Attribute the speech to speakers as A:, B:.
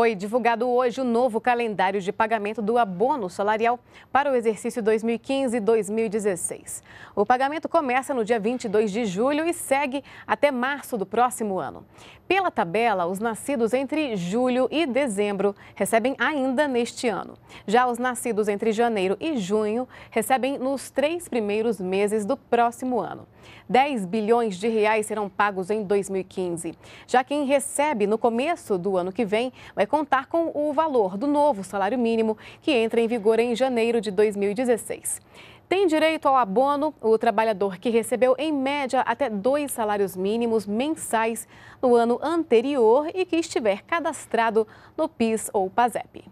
A: Foi divulgado hoje o novo calendário de pagamento do abono salarial para o exercício 2015-2016. O pagamento começa no dia 22 de julho e segue até março do próximo ano. Pela tabela, os nascidos entre julho e dezembro recebem ainda neste ano. Já os nascidos entre janeiro e junho recebem nos três primeiros meses do próximo ano. 10 bilhões de reais serão pagos em 2015. Já quem recebe no começo do ano que vem vai contar com o valor do novo salário mínimo, que entra em vigor em janeiro de 2016. Tem direito ao abono o trabalhador que recebeu, em média, até dois salários mínimos mensais no ano anterior e que estiver cadastrado no PIS ou PASEP.